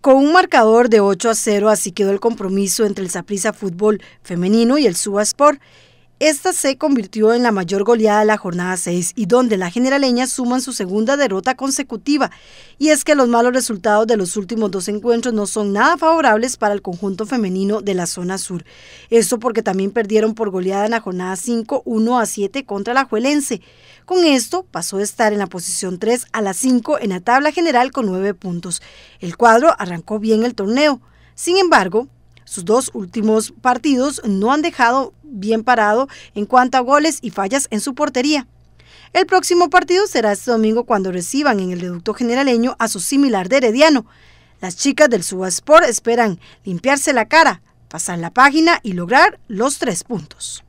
Con un marcador de 8 a 0 así quedó el compromiso entre el Saprissa Fútbol Femenino y el Subasport. Esta se convirtió en la mayor goleada de la jornada 6 y donde la generaleña suman su segunda derrota consecutiva. Y es que los malos resultados de los últimos dos encuentros no son nada favorables para el conjunto femenino de la zona sur. Esto porque también perdieron por goleada en la jornada 5 1 a 7 contra la Juelense. Con esto pasó de estar en la posición 3 a la 5 en la tabla general con 9 puntos. El cuadro arrancó bien el torneo. Sin embargo, sus dos últimos partidos no han dejado bien parado en cuanto a goles y fallas en su portería. El próximo partido será este domingo cuando reciban en el reducto generaleño a su similar de Herediano. Las chicas del Subasport esperan limpiarse la cara, pasar la página y lograr los tres puntos.